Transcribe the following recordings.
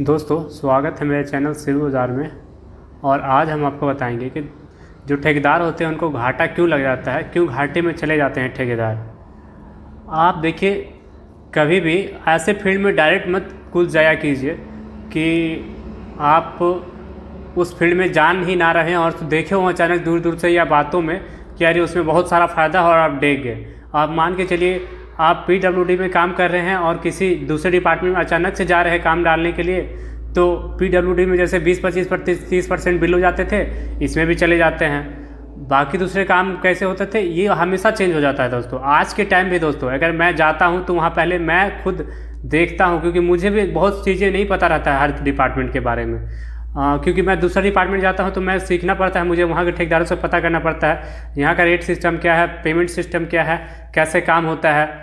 दोस्तों स्वागत है मेरे चैनल सिर बाज़ार में और आज हम आपको बताएंगे कि जो ठेकेदार होते हैं उनको घाटा क्यों लग जाता है क्यों घाटे में चले जाते हैं ठेकेदार आप देखिए कभी भी ऐसे फील्ड में डायरेक्ट मत कूद जाया कीजिए कि आप उस फील्ड में जान ही ना रहें और तो देखे हो अचानक दूर दूर से या बातों में कि अरे उसमें बहुत सारा फ़ायदा हो और आप डेग गए आप मान के चलिए आप पी में काम कर रहे हैं और किसी दूसरे डिपार्टमेंट में अचानक से जा रहे हैं काम डालने के लिए तो पी में जैसे बीस पच्चीस तीस परसेंट बिल हो जाते थे इसमें भी चले जाते हैं बाकी दूसरे काम कैसे होते थे ये हमेशा चेंज हो जाता है दोस्तों आज के टाइम भी दोस्तों अगर मैं जाता हूँ तो वहाँ पहले मैं खुद देखता हूँ क्योंकि मुझे भी बहुत चीज़ें नहीं पता रहता है हर डिपार्टमेंट के बारे में आ, क्योंकि मैं दूसरे डिपार्टमेंट जाता हूँ तो मैं सीखना पड़ता है मुझे वहाँ के ठेकेदारों से पता करना पड़ता है यहाँ का रेट सिस्टम क्या है पेमेंट सिस्टम क्या है कैसे काम होता है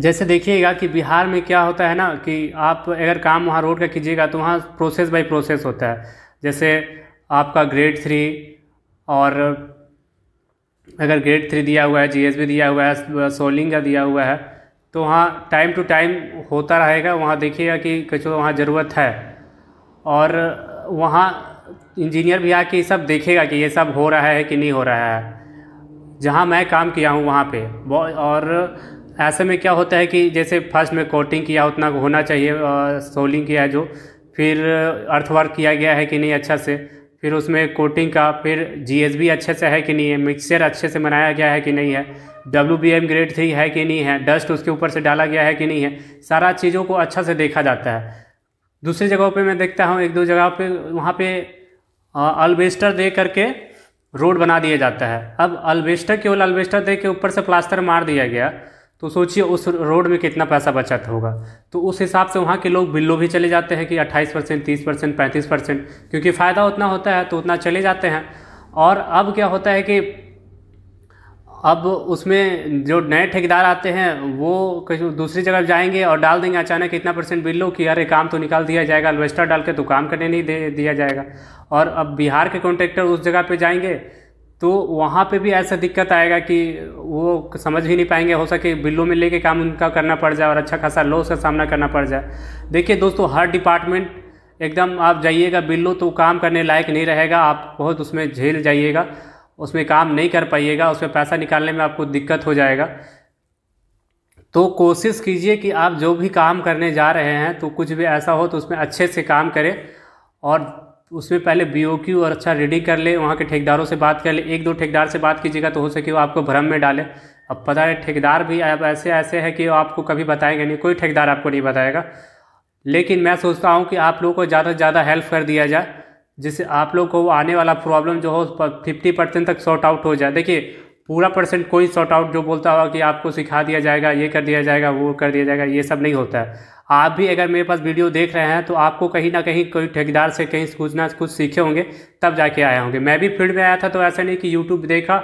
जैसे देखिएगा कि बिहार में क्या होता है ना कि आप अगर काम वहाँ रोड का कीजिएगा तो वहाँ प्रोसेस बाय प्रोसेस होता है जैसे आपका ग्रेड थ्री और अगर ग्रेड थ्री दिया हुआ है जीएसबी दिया हुआ है सोलिंग का दिया हुआ है तो वहाँ टाइम टू टाइम होता रहेगा वहाँ देखिएगा कि कुछ वहाँ ज़रूरत है और वहाँ इंजीनियर भी आके सब देखेगा कि ये सब हो रहा है कि नहीं हो रहा है जहाँ मैं काम किया हूँ वहाँ पे और ऐसे में क्या होता है कि जैसे फर्स्ट में कोटिंग किया उतना होना चाहिए सोलिंग किया जो फिर अर्थवर्क किया गया है कि नहीं अच्छा से फिर उसमें कोटिंग का फिर जी अच्छे से है कि नहीं है मिक्सचर अच्छे से बनाया गया है कि नहीं है W B M grade three है कि नहीं है डस्ट उसके ऊपर से डाला गया है कि नहीं है सारा चीज़ों को अच्छा से देखा जाता है दूसरी जगहों पे मैं देखता हूँ एक दो जगह पे वहाँ पे अल्बेस्टर दे करके रोड बना दिया जाता है अब अल्बेस्टर केवल अल्बेस्टर दे के ऊपर से प्लास्टर मार दिया गया तो सोचिए उस रोड में कितना पैसा बचत होगा तो उस हिसाब से वहाँ के लोग बिल्लो भी चले जाते हैं कि 28 परसेंट तीस परसेंट पैंतीस परसेंट क्योंकि फ़ायदा उतना होता है तो उतना चले जाते हैं और अब क्या होता है कि अब उसमें जो नए ठेकेदार आते हैं वो कहीं दूसरी जगह जाएंगे और डाल देंगे अचानक इतना परसेंट बिल लो कि अरे काम तो निकाल दिया जाएगा अल्वेस्टर डाल के तो काम करने नहीं दे दिया जाएगा और अब बिहार के कॉन्ट्रेक्टर उस जगह पे जाएंगे तो वहाँ पे भी ऐसा दिक्कत आएगा कि वो समझ भी नहीं पाएंगे हो सके बिल्लों में लेके काम उनका करना पड़ जाए और अच्छा खासा लॉस का सामना करना पड़ जाए देखिए दोस्तों हर डिपार्टमेंट एकदम आप जाइएगा बिल्लो तो काम करने लायक नहीं रहेगा आप बहुत उसमें झेल जाइएगा उसमें काम नहीं कर पाइएगा उसमें पैसा निकालने में आपको दिक्कत हो जाएगा तो कोशिश कीजिए कि आप जो भी काम करने जा रहे हैं तो कुछ भी ऐसा हो तो उसमें अच्छे से काम करें और उसमें पहले बी ओ क्यू और अच्छा रेडी कर ले वहाँ के ठेकेदारों से बात कर ले एक दो ठेकेदार से बात कीजिएगा तो हो सके वो आपको भ्रम में डाले अब पता है ठेकेदार भी अब ऐसे ऐसे हैं कि वो आपको कभी बताएंगे नहीं कोई ठेकेदार आपको नहीं बताएगा लेकिन मैं सोचता हूँ कि आप लोगों को ज़्यादा से ज़्यादा हेल्प कर दिया जाए जिससे आप लोग को आने वाला प्रॉब्लम जो हो फिफ्टी परसेंट तक शॉर्ट आउट हो जाए देखिए पूरा परसेंट कोई शॉर्ट आउट जो बोलता होगा कि आपको सिखा दिया जाएगा ये कर दिया जाएगा वो कर दिया जाएगा ये सब नहीं होता है आप भी अगर मेरे पास वीडियो देख रहे हैं तो आपको कहीं ना कहीं कोई ठेकेदार से कहीं कुछ ना कुछ सीखे होंगे तब जाके आए होंगे मैं भी फील्ड में आया था तो ऐसा नहीं कि यूट्यूब देखा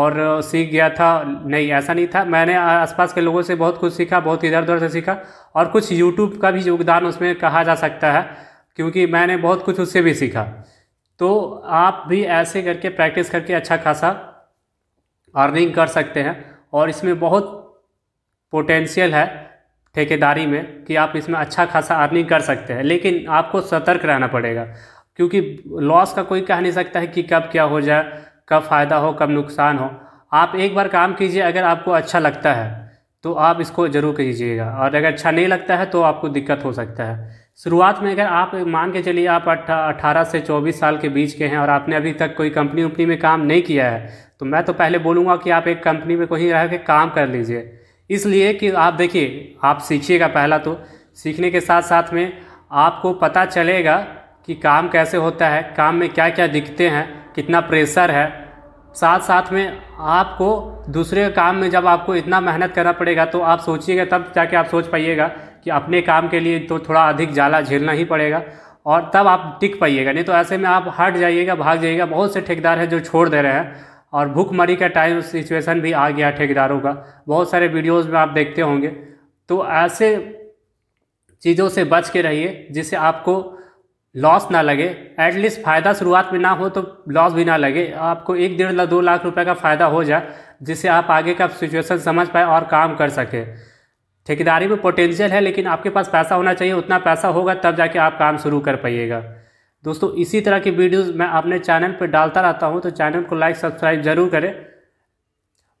और सीख गया था नहीं ऐसा नहीं था मैंने आसपास के लोगों से बहुत कुछ सीखा बहुत इधर उधर से सीखा और कुछ यूट्यूब का भी योगदान उसमें कहा जा सकता है क्योंकि मैंने बहुत कुछ उससे भी सीखा तो आप भी ऐसे करके प्रैक्टिस करके अच्छा खासा अर्निंग कर सकते हैं और इसमें बहुत पोटेंशियल है ठेकेदारी में कि आप इसमें अच्छा खासा अर्निंग कर सकते हैं लेकिन आपको सतर्क रहना पड़ेगा क्योंकि लॉस का कोई कह नहीं सकता है कि कब क्या हो जाए कब फ़ायदा हो कब नुकसान हो आप एक बार काम कीजिए अगर आपको अच्छा लगता है तो आप इसको ज़रूर कीजिएगा और अगर अच्छा नहीं लगता है तो आपको दिक्कत हो सकता है शुरुआत में अगर आप मान के चलिए आप अट्ठारह से चौबीस साल के बीच के हैं और आपने अभी तक कोई कंपनी उम्पनी में काम नहीं किया है तो मैं तो पहले बोलूँगा कि आप एक कंपनी में कहीं रह के काम कर लीजिए इसलिए कि आप देखिए आप सीखिएगा पहला तो सीखने के साथ साथ में आपको पता चलेगा कि काम कैसे होता है काम में क्या क्या दिखते हैं कितना प्रेशर है साथ साथ में आपको दूसरे काम में जब आपको इतना मेहनत करना पड़ेगा तो आप सोचिएगा तब जाके आप सोच पाइएगा कि अपने काम के लिए तो थोड़ा अधिक जाला झेलना ही पड़ेगा और तब आप टिक पाइएगा नहीं तो ऐसे में आप हट जाइएगा भाग जाइएगा बहुत से ठेकेदार हैं जो छोड़ दे रहे हैं और भूखमरी का टाइम सिचुएशन भी आ गया ठेकेदारों का बहुत सारे वीडियोज़ में आप देखते होंगे तो ऐसे चीज़ों से बच के रहिए जिससे आपको लॉस ना लगे एटलीस्ट फ़ायदा शुरुआत में ना हो तो लॉस भी ना लगे आपको एक डेढ़ लाख दो लाख रुपए का फ़ायदा हो जाए जिससे आप आगे का सिचुएशन समझ पाए और काम कर सकें ठेकेदारी में पोटेंशियल है लेकिन आपके पास पैसा होना चाहिए उतना पैसा होगा तब जाके आप काम शुरू कर पाइएगा दोस्तों इसी तरह की वीडियोज़ मैं अपने चैनल पर डालता रहता हूँ तो चैनल को लाइक सब्सक्राइब ज़रूर करें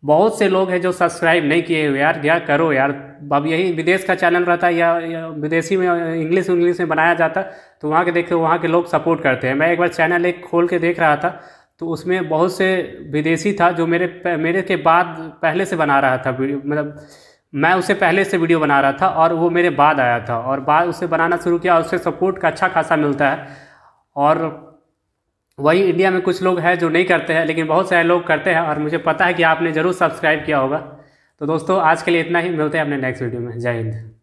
बहुत से लोग हैं जो सब्सक्राइब नहीं किए हुए यार क्या करो यार अब यही विदेश का चैनल रहता या, या विदेशी में इंग्लिश इंग्लिश में बनाया जाता तो वहाँ के देखो वहाँ के लोग सपोर्ट करते हैं मैं एक बार चैनल एक खोल के देख रहा था तो उसमें बहुत से विदेशी था जो मेरे मेरे के बाद पहले से बना रहा था मतलब मैं उसे पहले से वीडियो बना रहा था और वो मेरे बाद आया था और बाद उसे बनाना शुरू किया और उससे सपोर्ट का अच्छा खासा मिलता है और वही इंडिया में कुछ लोग हैं जो नहीं करते हैं लेकिन बहुत सारे लोग करते हैं और मुझे पता है कि आपने ज़रूर सब्सक्राइब किया होगा तो दोस्तों आज के लिए इतना ही मिलते हैं अपने नेक्स्ट वीडियो में जय हिंद